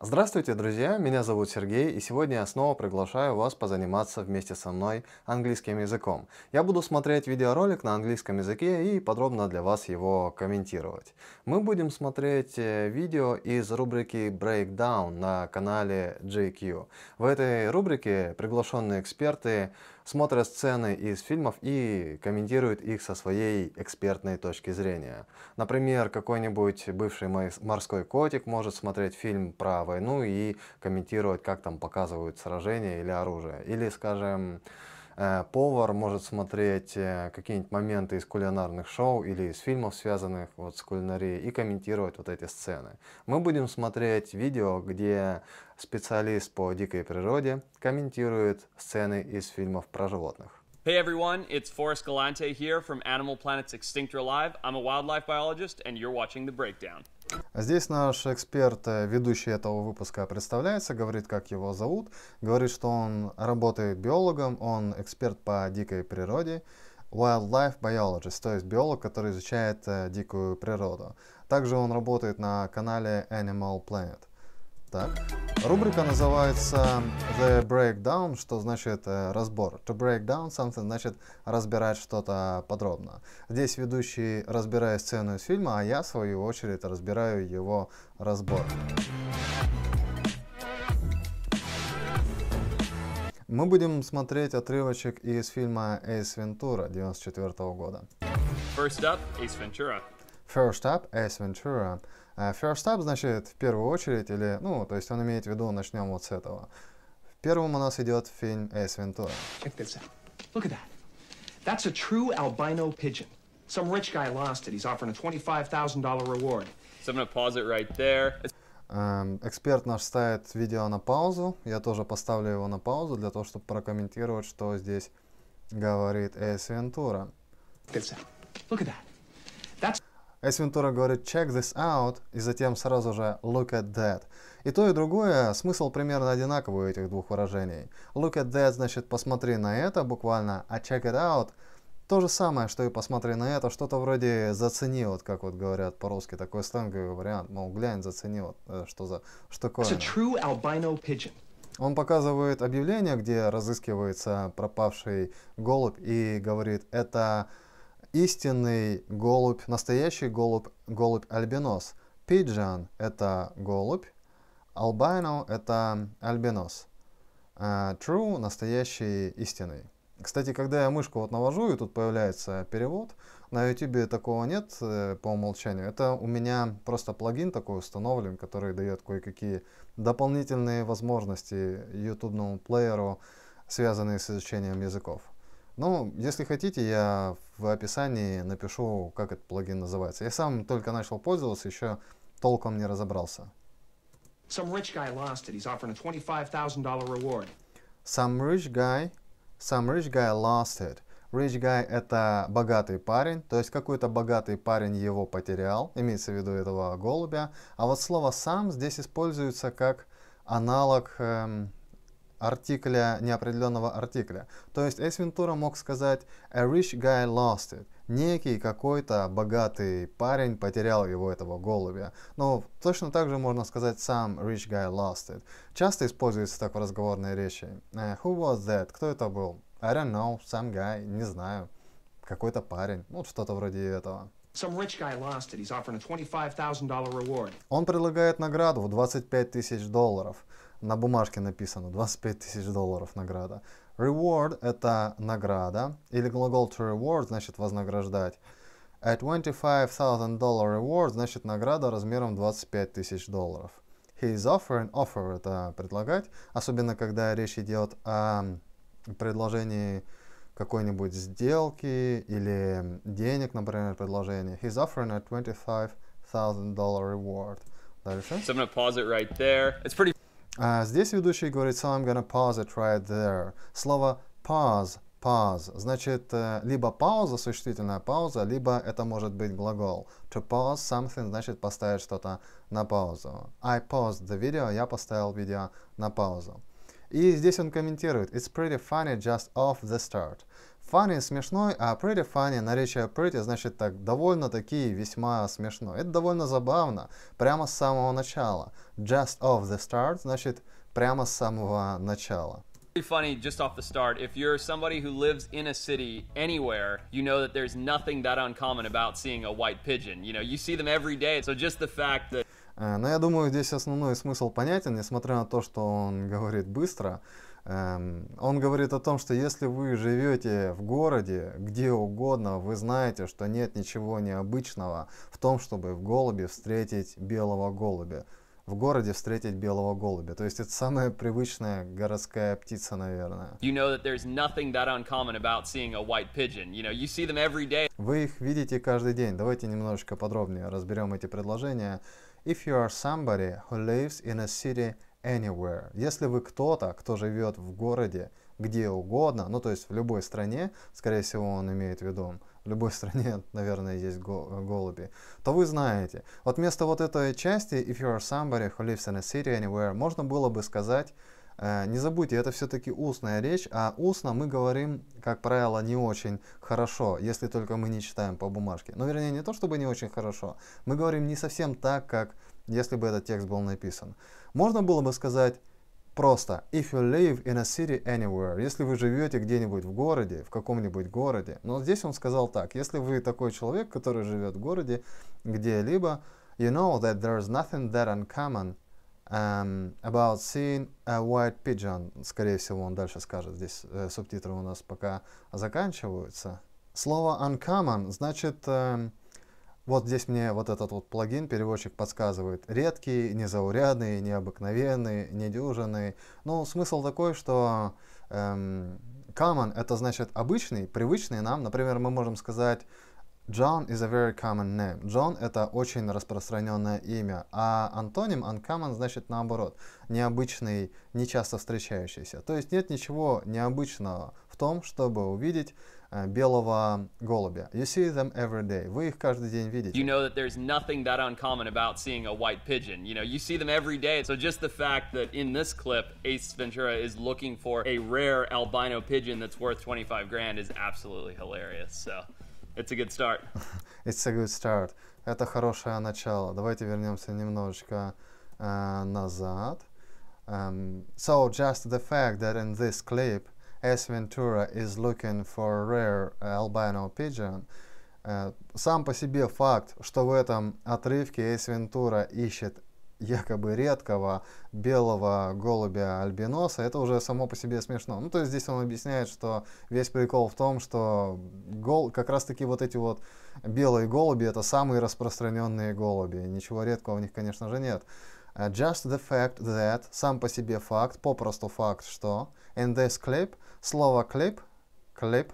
Здравствуйте, друзья! Меня зовут Сергей, и сегодня я снова приглашаю вас позаниматься вместе со мной английским языком. Я буду смотреть видеоролик на английском языке и подробно для вас его комментировать. Мы будем смотреть э, видео из рубрики Breakdown на канале JQ. В этой рубрике приглашенные эксперты смотрят сцены из фильмов и комментируют их со своей экспертной точки зрения. Например, какой-нибудь бывший морской котик может смотреть фильм про войну и комментировать, как там показывают сражения или оружие. Или, скажем, Э, повар может смотреть э, какие-нибудь моменты из кулинарных шоу или из фильмов, связанных вот с кулинарией, и комментировать вот эти сцены. Мы будем смотреть видео, где специалист по дикой природе комментирует сцены из фильмов про животных. Hey everyone, it's Forrest Galante here from Animal Planet's Extinctor Live. I'm a wildlife biologist and you're watching The Breakdown. А здесь наш эксперт, э, ведущий этого выпуска, представляется, говорит, как его зовут, говорит, что он работает биологом, он эксперт по дикой природе, wildlife biologist, то есть биолог, который изучает э, дикую природу. Также он работает на канале Animal Planet. Так. Рубрика называется The Breakdown, что значит э, разбор. To break down something значит разбирать что-то подробно. Здесь ведущий разбирает сцену из фильма, а я, в свою очередь, разбираю его разбор. Мы будем смотреть отрывочек из фильма Ace Ventura 94 -го года. First up, Ace Ventura. First up, Ace Ventura. А, First up значит в первую очередь, или, ну, то есть он имеет в виду, начнем вот с этого. Первым у нас идет фильм Эйс Вентура. Look at that. That's a true albino pigeon. Some rich guy lost it. He's offering a $25,000 reward. So I'm gonna pause it right there. Эм, эксперт наш ставит видео на паузу. Я тоже поставлю его на паузу для того, чтобы прокомментировать, что здесь говорит Эйс Вентура. Look at that. Эс а Вентура говорит check this out и затем сразу же look at that. И то и другое, смысл примерно одинаковый у этих двух выражений. Look at that значит посмотри на это буквально, а check it out то же самое, что и посмотри на это, что-то вроде зацени, вот как вот говорят по-русски, такой сленговый вариант, мол, глянь, зацени, вот э, что за штуковина. Он показывает объявление, где разыскивается пропавший голубь и говорит, это истинный голубь, настоящий голубь, голубь альбинос. Пиджан – это голубь, albino – это альбинос. Uh, true – настоящий, истинный. Кстати, когда я мышку вот навожу, и тут появляется перевод, на YouTube такого нет э, по умолчанию. Это у меня просто плагин такой установлен, который дает кое-какие дополнительные возможности ютубному плееру, связанные с изучением языков. Ну, если хотите, я в описании напишу, как этот плагин называется. Я сам только начал пользоваться, еще толком не разобрался. Some rich guy lost it. He's offering a $25,000 reward. Some rich guy, some rich guy lost it. Rich guy – это богатый парень, то есть какой-то богатый парень его потерял, имеется в виду этого голубя. А вот слово «сам» здесь используется как аналог эм, артикля, неопределенного артикля. То есть Эйс Вентура мог сказать «A rich guy lost it». Некий какой-то богатый парень потерял его, этого голубя. Но точно так же можно сказать Some «rich guy lost it». Часто используется так в разговорной речи. «Э, «Who was that?» Кто это был? «I don't know. Some guy». Не знаю. Какой-то парень. Вот что-то вроде этого. Он предлагает награду в 25 тысяч долларов на бумажке написано 25 тысяч долларов награда. Reward – это награда, или глагол to reward значит вознаграждать. A $25,000 reward значит награда размером 25 тысяч долларов. He is offering, offer – это предлагать, особенно когда речь идет о предложении какой-нибудь сделки или денег, например, предложение. He's offering a $25,000 reward. Дальше. So I'm gonna pause it right there. It's pretty а здесь ведущий говорит, so I'm gonna pause it right there. Слово pause, pause, значит, э, либо пауза, существительная пауза, либо это может быть глагол. To pause something, значит, поставить что-то на паузу. I paused the video, я поставил видео на паузу. И здесь он комментирует, it's pretty funny just off the start. Funny – смешной, а pretty funny, наречие pretty, значит так, довольно-таки весьма смешно. Это довольно забавно, прямо с самого начала. Just off the start, значит, прямо с самого начала. funny just off the start. If you're somebody who lives in a city anywhere, you know that there's nothing that uncommon about seeing a white pigeon. You know, you see them every day. So just the fact that... Но я думаю, здесь основной смысл понятен, несмотря на то, что он говорит быстро. Uh, Эм, он говорит о том, что если вы живете в городе, где угодно, вы знаете, что нет ничего необычного в том, чтобы в голубе встретить белого голубя. В городе встретить белого голубя. То есть это самая привычная городская птица, наверное. Вы их видите каждый день. Давайте немножечко подробнее разберем эти предложения. If you are somebody who lives in a city anywhere. Если вы кто-то, кто живет в городе, где угодно, ну то есть в любой стране, скорее всего он имеет в виду, в любой стране, наверное, есть голуби, то вы знаете. Вот вместо вот этой части «If you are somebody who lives in a city anywhere» можно было бы сказать э, не забудьте, это все-таки устная речь, а устно мы говорим, как правило, не очень хорошо, если только мы не читаем по бумажке. Ну, вернее, не то чтобы не очень хорошо, мы говорим не совсем так, как если бы этот текст был написан. Можно было бы сказать просто «if you live in a city anywhere», если вы живете где-нибудь в городе, в каком-нибудь городе. Но здесь он сказал так, если вы такой человек, который живет в городе где-либо, you know that there's nothing that uncommon um, about seeing a white pigeon. Скорее всего, он дальше скажет. Здесь э, субтитры у нас пока заканчиваются. Слово uncommon значит... Э, вот здесь мне вот этот вот плагин, переводчик подсказывает. Редкие, незаурядные, необыкновенный, недюжинный. Ну, смысл такой, что эм, common — это значит обычный, привычный нам. Например, мы можем сказать John is a very common name. John — это очень распространенное имя, а антоним uncommon значит наоборот, необычный, нечасто встречающийся. То есть нет ничего необычного в том, чтобы увидеть Э, белого голубя. You see them every day. Вы их каждый день видите. You know that there's nothing that uncommon about seeing a white pigeon. You know, you see them every day. So just the fact that in this clip, Ace Ventura is looking for a rare albino pigeon that's worth 25 grand is absolutely hilarious. So it's a good start. it's a good start. Это хорошее начало. Давайте вернемся немножечко uh, назад. Um, so just the fact that in this clip, S. Ventura is looking for rare albino pigeon, э, сам по себе факт, что в этом отрывке Эйс Вентура ищет якобы редкого белого голубя альбиноса, это уже само по себе смешно. Ну, то есть здесь он объясняет, что весь прикол в том, что гол, как раз-таки вот эти вот белые голуби, это самые распространенные голуби. Ничего редкого в них, конечно же, нет. Э, just the fact that, сам по себе факт, попросту факт, что, in this clip, слово clip, clip,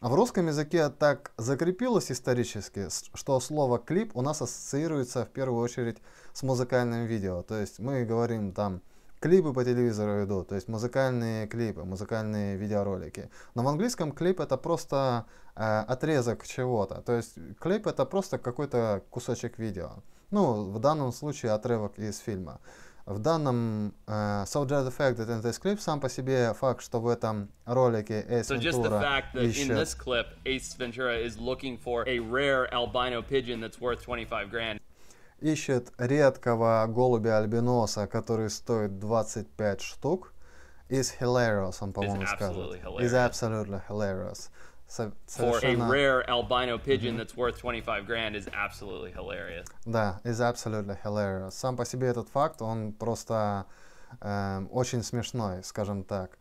в русском языке так закрепилось исторически, что слово клип у нас ассоциируется в первую очередь с музыкальным видео. То есть мы говорим там Клипы по телевизору идут, то есть музыкальные клипы, музыкальные видеоролики. Но в английском клип это просто э, отрезок чего-то. То есть клип это просто какой-то кусочек видео. Ну, в данном случае отрывок из фильма. В данном uh, So just the fact that in this clip сам по себе факт, что в этом ролике Ace so Ventura just the fact that ищет... in this clip Ace Ventura is looking for a rare albino pigeon that's worth 25 grand ищет редкого голубя-альбиноса, который стоит 25 штук. Is hilarious, он, по-моему, скажет. Is absolutely hilarious. Со- совершенно... For a rare albino pigeon mm-hmm. that's worth 25 grand is absolutely hilarious. Да, is absolutely hilarious. Сам по себе этот факт, он просто эм, очень смешной, скажем так.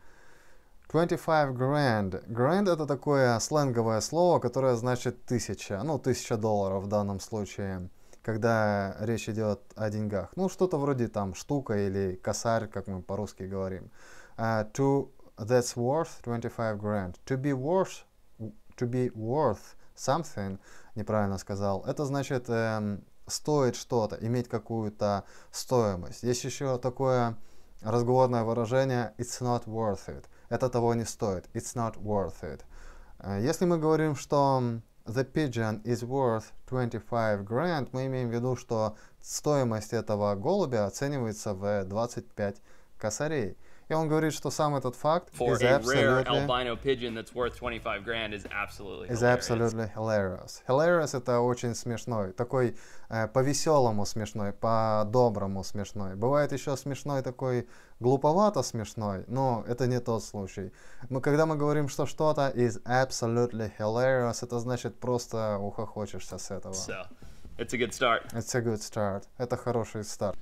25 grand. Grand это такое сленговое слово, которое значит тысяча, ну, тысяча долларов в данном случае когда речь идет о деньгах. Ну, что-то вроде там штука или косарь, как мы по-русски говорим. Uh, to that's worth 25 grand. To be worth, to be worth something, неправильно сказал, это значит эм, стоит что-то, иметь какую-то стоимость. Есть еще такое разговорное выражение it's not worth it. Это того не стоит. It's not worth it. Э, если мы говорим, что the pigeon is worth 25 grand, мы имеем в виду, что стоимость этого голубя оценивается в 25 косарей. И он говорит, что сам этот факт For is absolutely, albino pigeon that's worth 25 grand is absolutely hilarious. Is absolutely hilarious. Hilarious это очень смешной, такой э, по-веселому смешной, по-доброму смешной. Бывает еще смешной такой глуповато смешной, но это не тот случай. Мы, когда мы говорим, что что-то is absolutely hilarious, это значит просто ухохочешься с этого. So, it's a good start. It's a good start. Это хороший старт.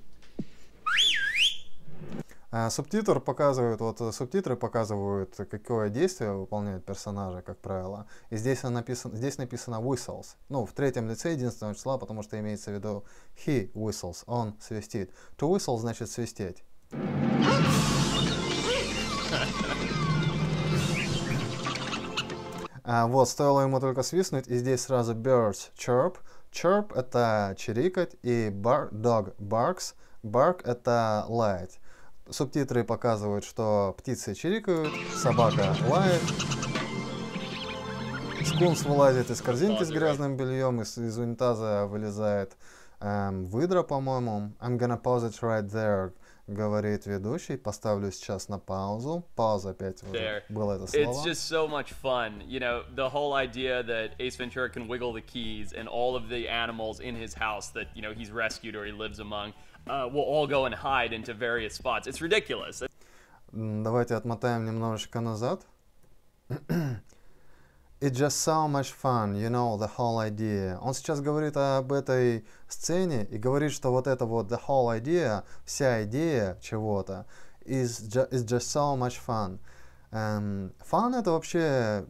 А, субтитр показывает, вот э, субтитры показывают, какое действие выполняют персонажи, как правило. И здесь написано, здесь написано whistles. Ну, в третьем лице единственного числа, потому что имеется в виду he whistles, он свистит. To whistle значит свистеть. А вот, стоило ему только свистнуть, и здесь сразу birds chirp. Chirp — это чирикать, и bar, dog barks. Bark — это лаять. Субтитры показывают, что птицы чирикают, собака лает, скунс вылазит из корзинки с грязным бельем, из, из унитаза вылезает эм, выдра, по-моему. I'm gonna pause it right there, говорит ведущий. Поставлю сейчас на паузу. Пауза опять уже. было это слово. It's just so much fun. You know, the whole idea that Ace Ventura can wiggle the keys and all of the animals in his house that, you know, he's rescued or he lives among – will all go and hide into various spots. It's ridiculous. Давайте отмотаем немножечко назад. It's just so much fun, you know, the whole idea. Он сейчас говорит об этой сцене и говорит, что вот это вот the whole idea, вся идея чего-то, is, ju is just so much fun. Um, fun это вообще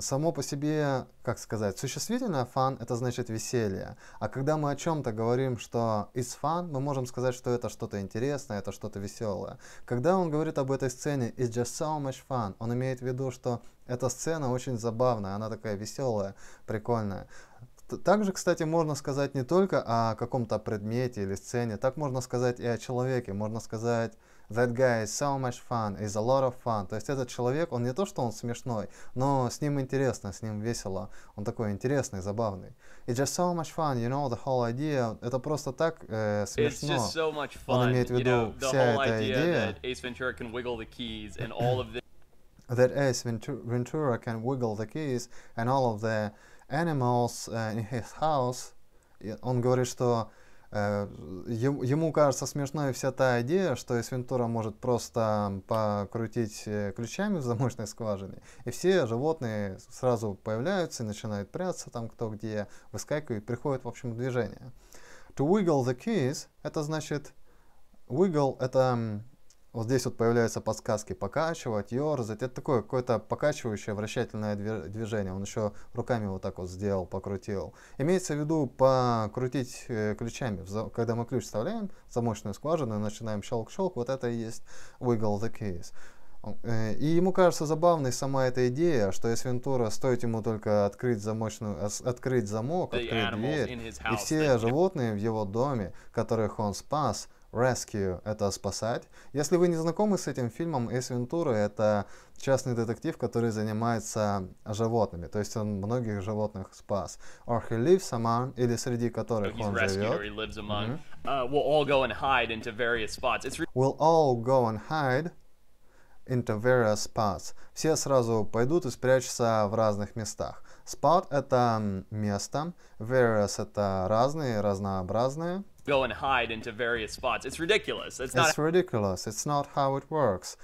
само по себе, как сказать, существительное фан это значит веселье. А когда мы о чем-то говорим, что is fun, мы можем сказать, что это что-то интересное, это что-то веселое. Когда он говорит об этой сцене is just so much fun, он имеет в виду, что эта сцена очень забавная, она такая веселая, прикольная. Также, кстати, можно сказать не только о каком-то предмете или сцене, так можно сказать и о человеке, можно сказать That guy is so much fun, is a lot of fun. То есть этот человек, он не то, что он смешной, но с ним интересно, с ним весело. Он такой интересный, забавный. It's just so much fun, you know, the whole idea. Это просто так э, смешно. It's just so much fun. Он имеет в виду you know, вся эта идея. That Ace Ventura can wiggle the keys and all of this. that Ace Ventura can wiggle the keys and all of the animals uh, in his house. Он говорит, что Э, ему кажется смешной вся та идея, что Эсвентура может просто покрутить э, ключами в замочной скважине, и все животные сразу появляются и начинают прятаться там кто где, выскакивают, приходят в общем в движение. To wiggle the keys, это значит, wiggle это вот здесь вот появляются подсказки покачивать, ерзать. Это такое какое-то покачивающее вращательное движение. Он еще руками вот так вот сделал, покрутил. Имеется в виду покрутить э, ключами. Когда мы ключ вставляем в замочную скважину и начинаем щелк-щелк, вот это и есть wiggle the case. Э, и ему кажется забавной сама эта идея, что если Вентура стоит ему только открыть, замочную, открыть замок, открыть дверь, и все животные в его доме, которых он спас, Rescue — это «спасать». Если вы не знакомы с этим фильмом, Эйс Вентура — это частный детектив, который занимается животными, то есть он многих животных спас. Or he lives among, или среди которых so он живет. Mm-hmm. Uh, we'll all go and hide into various spots. It's we'll all go and hide into various spots. Все сразу пойдут и спрячутся в разных местах. Spot — это место, various — это разные, разнообразные go and hide into various spots. It's ridiculous. It's not. It's ridiculous. It's not how it works.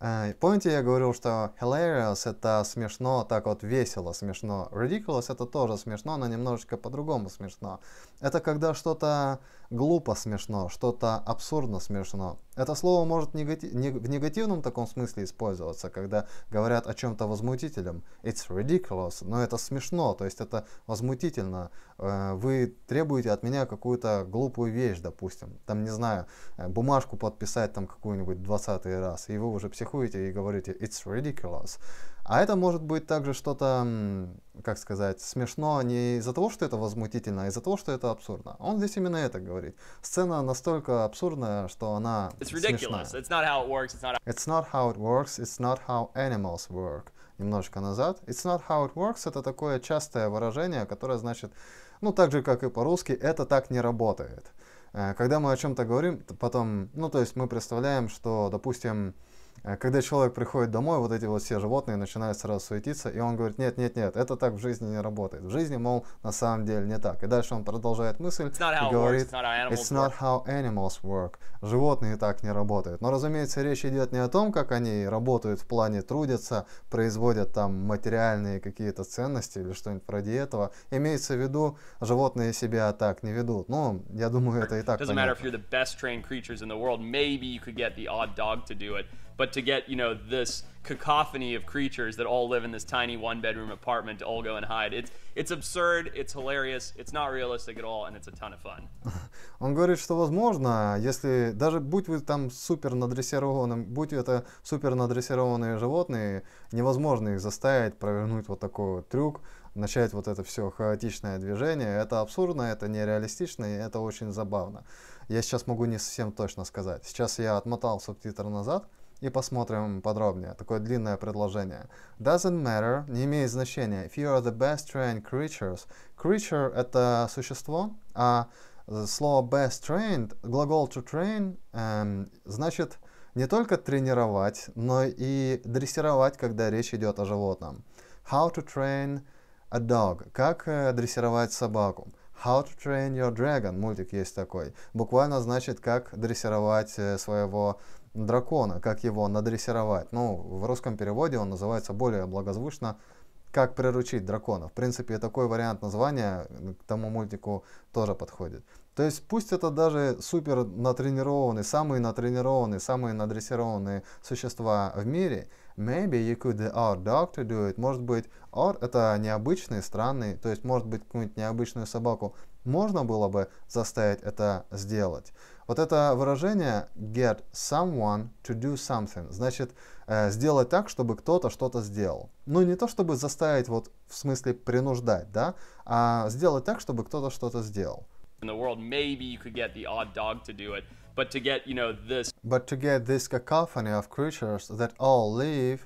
Uh, помните, я говорил, что hilarious это смешно, так вот весело смешно. Ridiculous это тоже смешно, но немножечко по-другому смешно. Это когда что-то глупо смешно, что-то абсурдно смешно. Это слово может негати не в негативном таком смысле использоваться, когда говорят о чем-то возмутителем. It's ridiculous, но это смешно, то есть это возмутительно. Э, вы требуете от меня какую-то глупую вещь, допустим, там, не знаю, э, бумажку подписать там какую-нибудь 20 раз, и вы уже психуете и говорите It's ridiculous. А это может быть также что-то, как сказать, смешно не из-за того, что это возмутительно, а из-за того, что это абсурдно. Он здесь именно это говорит говорить. Сцена настолько абсурдная, что она It's смешная. ridiculous. It's not how it works. It's not... It's not how it works. It's not how animals work. Немножко назад. It's not how it works — это такое частое выражение, которое значит, ну, так же, как и по-русски, это так не работает. Э, когда мы о чем-то говорим, потом, ну, то есть мы представляем, что, допустим, Э, когда человек приходит домой, вот эти вот все животные начинают сразу суетиться, и он говорит, нет, нет, нет, это так в жизни не работает. В жизни, мол, на самом деле не так. И дальше он продолжает мысль и говорит, it's not how animals work. Животные так не работают. Но, разумеется, речь идет не о том, как они работают в плане трудятся, производят там материальные какие-то ценности или что-нибудь вроде этого. Имеется в виду, животные себя так не ведут. Но ну, я думаю, это и так понятно but to get you know this cacophony of creatures that all live in this tiny one bedroom apartment to all go and hide. It's, it's absurd, it's hilarious, it's not realistic at all, and it's a ton of fun. Он говорит, что возможно, если даже будь вы там супер надрессированным, будь это супер надрессированные животные, невозможно их заставить провернуть вот такой вот трюк, начать вот это все хаотичное движение. Это абсурдно, это нереалистично, и это очень забавно. Я сейчас могу не совсем точно сказать. Сейчас я отмотал субтитр назад, и посмотрим подробнее. Такое длинное предложение. Doesn't matter, не имеет значения. If you are the best trained creatures. Creature — это существо, а слово best trained, глагол to train, эм, значит не только тренировать, но и дрессировать, когда речь идет о животном. How to train a dog. Как э, дрессировать собаку. How to Train Your Dragon, мультик есть такой. Буквально значит, как дрессировать э, своего дракона, как его надрессировать. Ну, в русском переводе он называется более благозвучно «Как приручить дракона». В принципе, такой вариант названия к тому мультику тоже подходит. То есть пусть это даже супер натренированные, самые натренированные, самые надрессированные существа в мире, maybe you could our dog to do it. Может быть, or это необычный, странный, то есть может быть какую-нибудь необычную собаку можно было бы заставить это сделать. Вот это выражение get someone to do something, значит э, сделать так, чтобы кто-то что-то сделал. Ну не то, чтобы заставить, вот в смысле принуждать, да, а сделать так, чтобы кто-то что-то сделал. In the world, maybe you could get the odd dog to do it, but to get, you know, this... But to get this cacophony of creatures that all live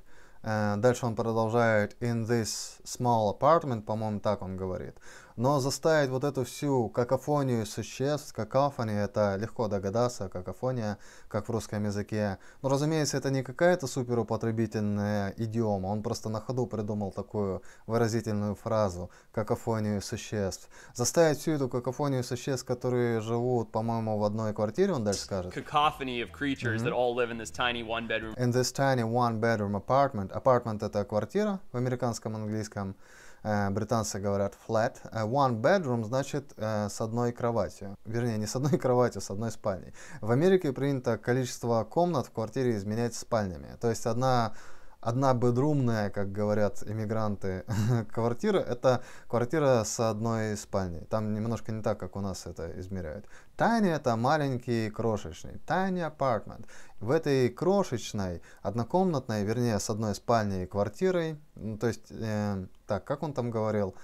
э, Дальше он продолжает in this small apartment, по-моему, так он говорит. Но заставить вот эту всю какофонию существ, какофония, это легко догадаться, какофония, как в русском языке. Но, ну, разумеется, это не какая-то суперупотребительная идиома, он просто на ходу придумал такую выразительную фразу «какофонию существ». Заставить всю эту какофонию существ, которые живут, по-моему, в одной квартире, он дальше скажет. Cacophony of creatures mm-hmm. that all live in this tiny one-bedroom... In this tiny one-bedroom apartment. Apartment — это квартира в американском английском. Э, британцы говорят flat. Э, One bedroom значит э, с одной кроватью. Вернее, не с одной кроватью, с одной спальней. В Америке принято количество комнат в квартире изменять спальнями. То есть одна одна бедрумная, как говорят иммигранты, квартира, это квартира с одной спальней. Там немножко не так, как у нас это измеряют. Тайни это маленький крошечный, тайни апартмент. В этой крошечной, однокомнатной, вернее, с одной спальней квартирой, ну, то есть, э, так, как он там говорил,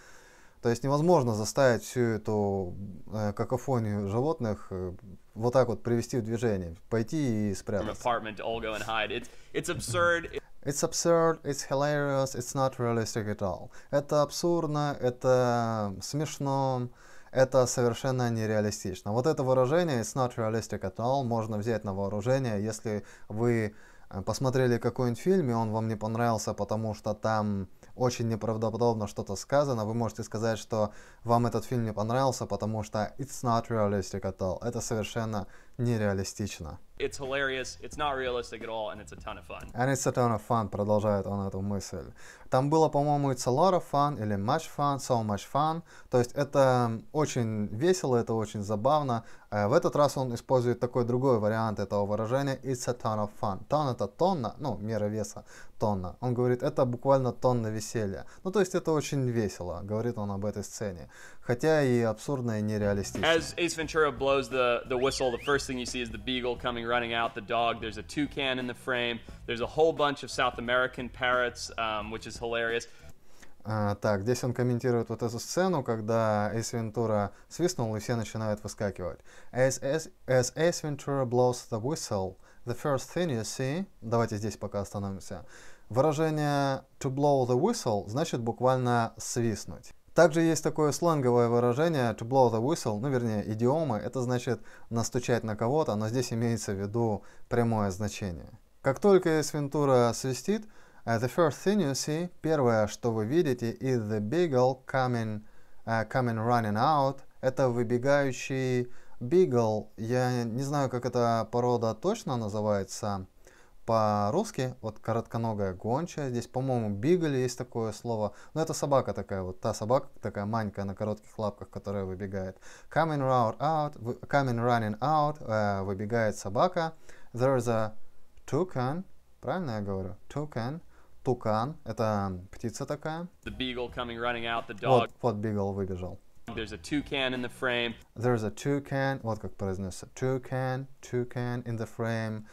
то есть невозможно заставить всю эту э, какофонию животных э, вот так вот привести в движение, пойти и спрятаться. It's absurd, it's hilarious, it's not realistic at all. Это абсурдно, это эм, смешно, это совершенно нереалистично. Вот это выражение it's not realistic at all можно взять на вооружение, если вы э, посмотрели какой-нибудь фильм, и он вам не понравился, потому что там очень неправдоподобно что-то сказано, вы можете сказать, что вам этот фильм не понравился, потому что it's not realistic at all. Это совершенно нереалистично. It's hilarious, it's not at all, and it's a ton of fun. And it's a ton of fun, продолжает он эту мысль. Там было, по-моему, it's a lot of fun или much fun, so much fun. То есть это очень весело, это очень забавно. Э, в этот раз он использует такой другой вариант этого выражения it's a ton of fun. Тон это тонна, ну, мера веса тонна. Он говорит, это буквально тонна веселья. Ну, то есть это очень весело, говорит он об этой сцене хотя и абсурдная и нереалистичная. As Ace Ventura blows the, the whistle, the first thing you see is the beagle coming running out, the dog, there's a toucan in the frame, there's a whole bunch of South American parrots, um, which is hilarious. А, так, здесь он комментирует вот эту сцену, когда Эйс Вентура свистнул, и все начинают выскакивать. As, as, as Ace Ventura blows the whistle, the first thing you see... Давайте здесь пока остановимся. Выражение to blow the whistle значит буквально свистнуть. Также есть такое сланговое выражение to blow the whistle, ну вернее идиомы, это значит настучать на кого-то, но здесь имеется в виду прямое значение. Как только Эсвентура свистит, the first thing you see, первое, что вы видите, is the beagle coming, uh, coming running out, это выбегающий Бигл, я не знаю, как эта порода точно называется, по-русски, вот коротконогая гончая, здесь, по-моему, бигль есть такое слово, но ну, это собака такая, вот та собака такая маленькая на коротких лапках, которая выбегает. Coming, round out, coming running out, э, выбегает собака. There's a toucan, правильно я говорю? Toucan. Тукан, это птица такая. The beagle coming running out, the dog. Вот, вот бигл выбежал. There's a toucan in the frame. There's a toucan, вот как произносится. Toucan, toucan in the frame.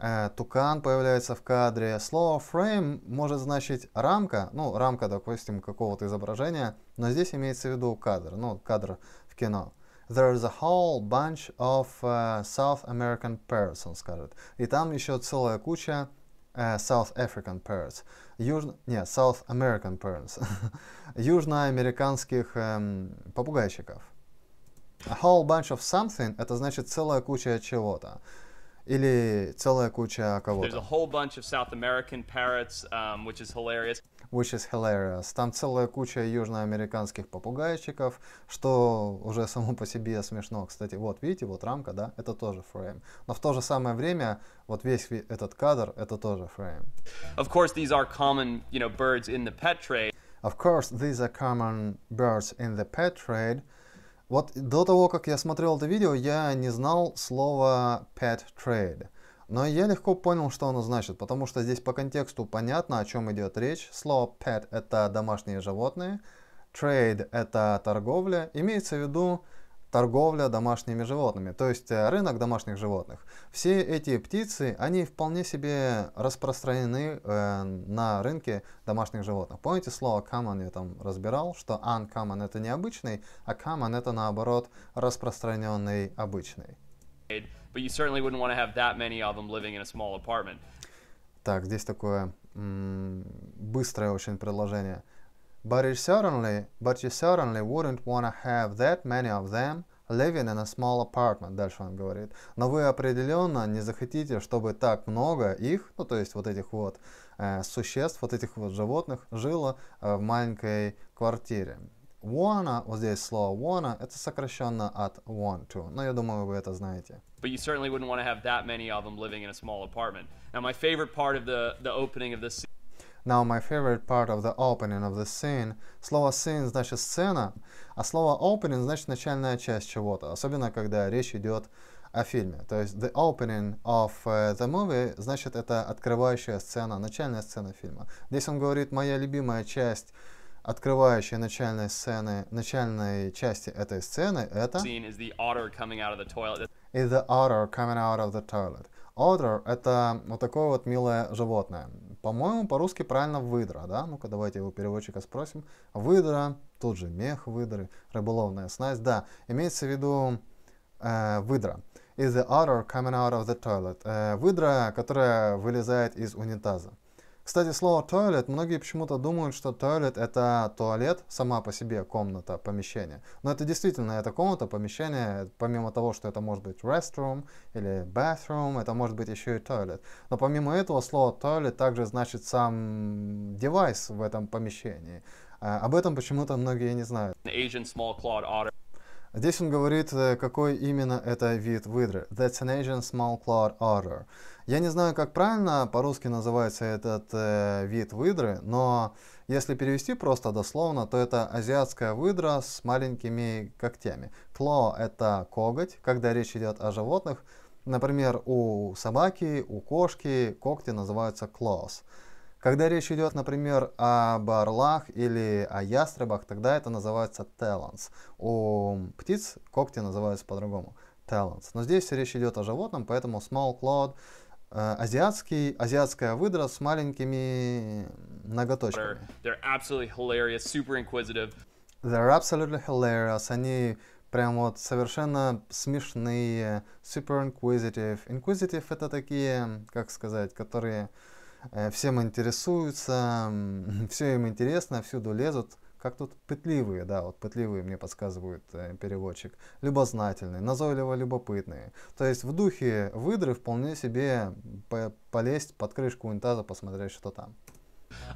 Э, тукан появляется в кадре. Слово frame может значить рамка, ну, рамка, допустим, какого-то изображения, но здесь имеется в виду кадр, ну, кадр в кино. There is a whole bunch of uh, South American parrots, он скажет. И там еще целая куча uh, South African parrots. Юж... Не, South American parrots. Южноамериканских эм, попугайчиков. A whole bunch of something — это значит целая куча чего-то или целая куча кого-то. There's a whole bunch of South American parrots, um, which is hilarious. Which is hilarious. Там целая куча южноамериканских попугайчиков, что уже само по себе смешно. Кстати, вот видите, вот рамка, да, это тоже фрейм. Но в то же самое время вот весь этот кадр, это тоже фрейм. Of course, these are common, you know, birds in the pet trade. Of course, these are common birds in the pet trade. Вот до того, как я смотрел это видео, я не знал слова pet trade. Но я легко понял, что оно значит, потому что здесь по контексту понятно, о чем идет речь. Слово pet – это домашние животные, trade – это торговля. Имеется в виду торговля домашними животными, то есть э, рынок домашних животных. Все эти птицы, они вполне себе распространены э, на рынке домашних животных. Помните слово common я там разбирал, что uncommon это необычный, а common это наоборот распространенный обычный. Так, здесь такое быстрое очень предложение. But it certainly, but you certainly wouldn't want to have that many of them living in a small apartment, дальше он говорит. Но вы определенно не захотите, чтобы так много их, ну то есть вот этих вот э, существ, вот этих вот животных, жило э, в маленькой квартире. Wanna, вот здесь слово wanna, это сокращенно от want to, но я думаю, вы это знаете. But you certainly wouldn't want to have that many of them living in a small apartment. Now my favorite part of the, the opening of this Now my favorite part of the opening of the scene. Слово scene значит сцена, а слово opening значит начальная часть чего-то, особенно когда речь идет о фильме. То есть the opening of э, the movie значит это открывающая сцена, начальная сцена фильма. Здесь он говорит моя любимая часть открывающая начальной сцены, начальной части этой сцены это Scene is the otter coming out of the toilet. Is the otter coming out of the toilet. Otter это вот такое вот милое животное. По-моему, по-русски правильно выдра, да? Ну-ка, давайте его переводчика спросим. Выдра, тот же мех выдры, рыболовная снасть, да. Имеется в виду э, выдра. Is the otter coming out of the toilet? Э, выдра, которая вылезает из унитаза. Кстати, слово «туалет», многие почему-то думают, что туалет – это туалет, сама по себе комната, помещение. Но это действительно, это комната, помещение, помимо того, что это может быть restroom или bathroom, это может быть еще и туалет. Но помимо этого, слово «туалет» также значит сам девайс в этом помещении. А, об этом почему-то многие не знают. Asian small clawed otter. Здесь он говорит, э, какой именно это вид выдры. That's an Asian small clawed otter. Я не знаю, как правильно по-русски называется этот э, вид выдры, но если перевести просто дословно, то это азиатская выдра с маленькими когтями. Claw — это коготь, когда речь идет о животных. Например, у собаки, у кошки когти называются claws. Когда речь идет, например, об орлах или о ястребах, тогда это называется talons. У птиц когти называются по-другому talons. Но здесь речь идет о животном, поэтому small clawed э, азиатский, азиатская выдра с маленькими ноготочками. They're absolutely hilarious, super inquisitive. They're absolutely hilarious. Они прям вот совершенно смешные, super inquisitive. Inquisitive это такие, как сказать, которые Э, всем интересуются, все им интересно, всюду лезут. Как тут пытливые, да, вот пытливые мне подсказывает э, переводчик. Любознательные, назойливо любопытные. То есть в духе выдры вполне себе по полезть под крышку унитаза, посмотреть, что там.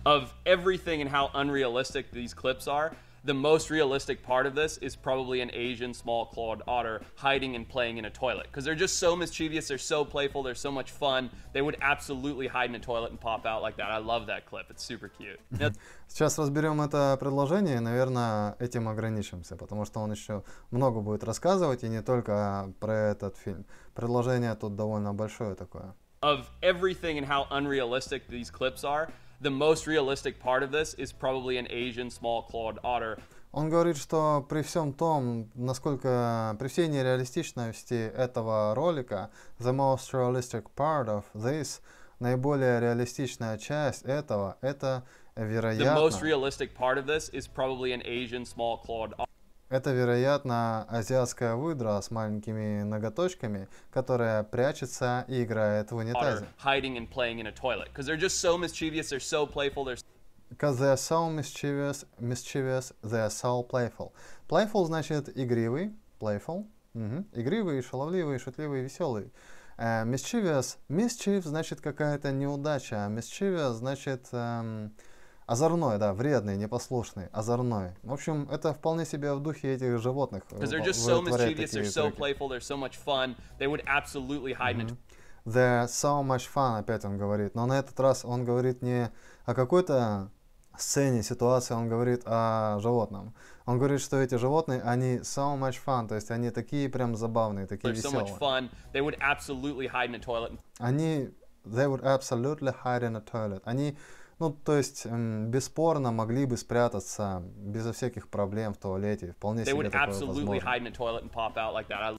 Of everything and how unrealistic these clips are, the most realistic part of this is probably an Asian small clawed otter hiding and playing in a toilet because they're just so mischievous, they're so playful, they're so much fun. They would absolutely hide in a toilet and pop out like that. I love that clip. It's super cute. Сейчас разберем это предложение и, наверное, этим ограничимся, потому что он еще много будет рассказывать и не только про этот фильм. Предложение тут довольно большое такое. Of everything and how unrealistic these clips are, the most realistic part of this is probably an Asian small clawed otter. Он говорит, что при всем том, насколько, при всей нереалистичности этого ролика, the most realistic part of this, наиболее реалистичная часть этого, это вероятно. The most realistic part of this is probably an Asian small clawed otter. Это, вероятно, азиатская выдра с маленькими ноготочками, которая прячется и играет в унитазе. Because they are so mischievous, mischievous, they are so playful. Playful значит игривый, playful, угу. игривый, шаловливый, шутливый, веселый. Uh, mischievous, mischief значит какая-то неудача, mischievous значит... Um, Озорное, да, вредный, непослушный, озорной. В общем, это вполне себе в духе этих животных. Э, so so playful, They're so much fun, опять он говорит. Но на этот раз он говорит не о какой-то сцене, ситуации, он говорит о животном. Он говорит, что эти животные, они so much fun, то есть они такие прям забавные, такие They're веселые. So much fun, they would absolutely hide in a toilet. Они, they would absolutely hide in a toilet. Они ну, то есть, бесспорно, могли бы спрятаться безо всяких проблем в туалете. Вполне себе такое возможно.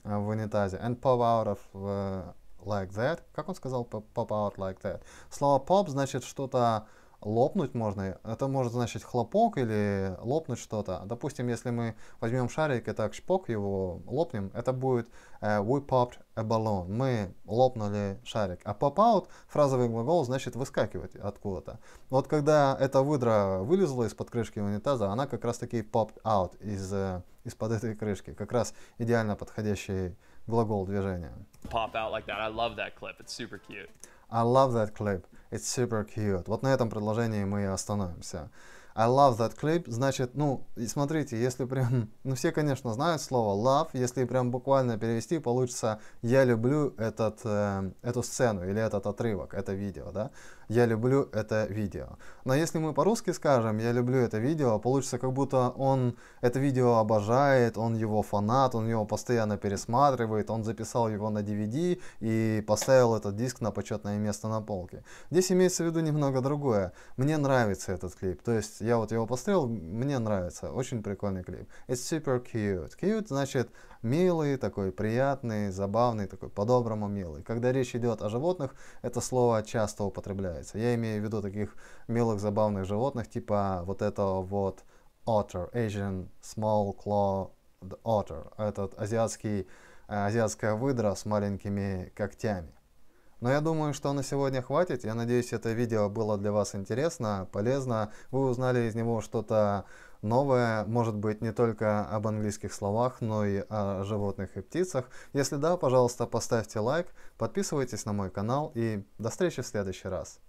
А, в унитазе. And pop out of uh, like that. Как он сказал pop out like that? Слово pop значит что-то лопнуть можно. Это может значить хлопок или лопнуть что-то. Допустим, если мы возьмем шарик и так шпок его лопнем, это будет uh, we popped a balloon. Мы лопнули шарик. А pop out, фразовый глагол, значит выскакивать откуда-то. Вот когда эта выдра вылезла из-под крышки унитаза, она как раз таки popped out из, э, из-под этой крышки. Как раз идеально подходящий глагол движения. Pop out like that. I love that clip. It's super cute. I love that clip. It's super cute. Вот на этом предложении мы и остановимся. I love that clip, значит, ну, смотрите, если прям, ну, все, конечно, знают слово love, если прям буквально перевести, получится «я люблю этот, э, эту сцену» или «этот отрывок», это видео, да? «я люблю это видео». Но если мы по-русски скажем «я люблю это видео», получится как будто он это видео обожает, он его фанат, он его постоянно пересматривает, он записал его на DVD и поставил этот диск на почетное место на полке. Здесь имеется в виду немного другое. Мне нравится этот клип. То есть я вот его поставил, мне нравится. Очень прикольный клип. It's super cute. Cute значит милый, такой приятный, забавный, такой по-доброму милый. Когда речь идет о животных, это слово часто употребляется. Я имею в виду таких милых, забавных животных, типа вот этого вот otter, Asian small claw otter, этот азиатский, э, азиатская выдра с маленькими когтями. Но я думаю, что на сегодня хватит. Я надеюсь, это видео было для вас интересно, полезно. Вы узнали из него что-то новое может быть не только об английских словах, но и о животных и птицах. Если да, пожалуйста, поставьте лайк, подписывайтесь на мой канал и до встречи в следующий раз.